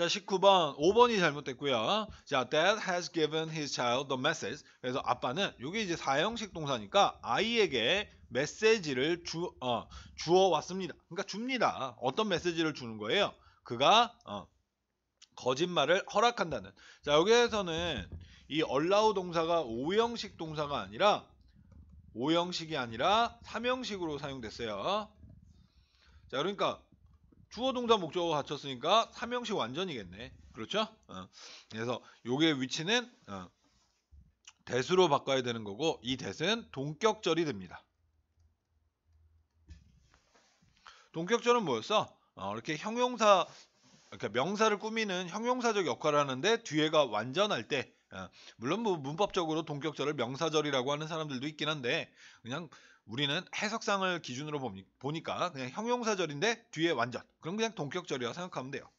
자 19번 5번이 잘못됐고요. 자 dad has given his child the message. 그래서 아빠는 이게 이제 사형식 동사니까 아이에게 메시지를 주, 어, 주어 왔습니다. 그러니까 줍니다. 어떤 메시지를 주는 거예요? 그가 어, 거짓말을 허락한다는. 자 여기에서는 이 allow 동사가 5형식 동사가 아니라 5형식이 아니라 3형식으로 사용됐어요. 자 그러니까 주어 동사 목적어 갖췄으니까 삼형식 완전이겠네. 그렇죠? 어. 그래서 요게 위치는 어, 대수로 바꿔야 되는 거고 이 대수는 동격절이 됩니다. 동격절은 뭐였어? 어, 이렇게 형용사 그러니 명사를 꾸미는 형용사적 역할을 하는데 뒤에가 완전할 때 아, 물론 뭐 문법적으로 동격절을 명사절이라고 하는 사람들도 있긴 한데 그냥 우리는 해석상을 기준으로 보니까 그냥 형용사절인데 뒤에 완전 그럼 그냥 동격절이라고 생각하면 돼요.